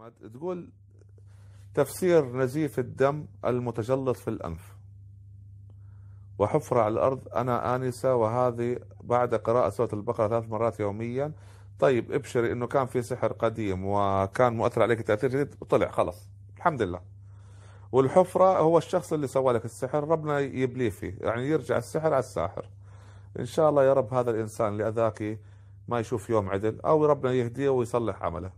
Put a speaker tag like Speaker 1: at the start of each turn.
Speaker 1: احمد تقول
Speaker 2: تفسير نزيف الدم المتجلط في الانف وحفرة على الارض انا انسه وهذه بعد قراءه سوره البقره ثلاث مرات يوميا طيب ابشري انه كان في سحر قديم وكان مؤثر عليك تاثير جديد وطلع خلص الحمد لله والحفره هو الشخص اللي سوى لك السحر ربنا يبليه فيه يعني يرجع السحر على الساحر ان شاء الله يا رب هذا الانسان اللي اذاك ما يشوف يوم عدل او ربنا يهديه ويصلح عمله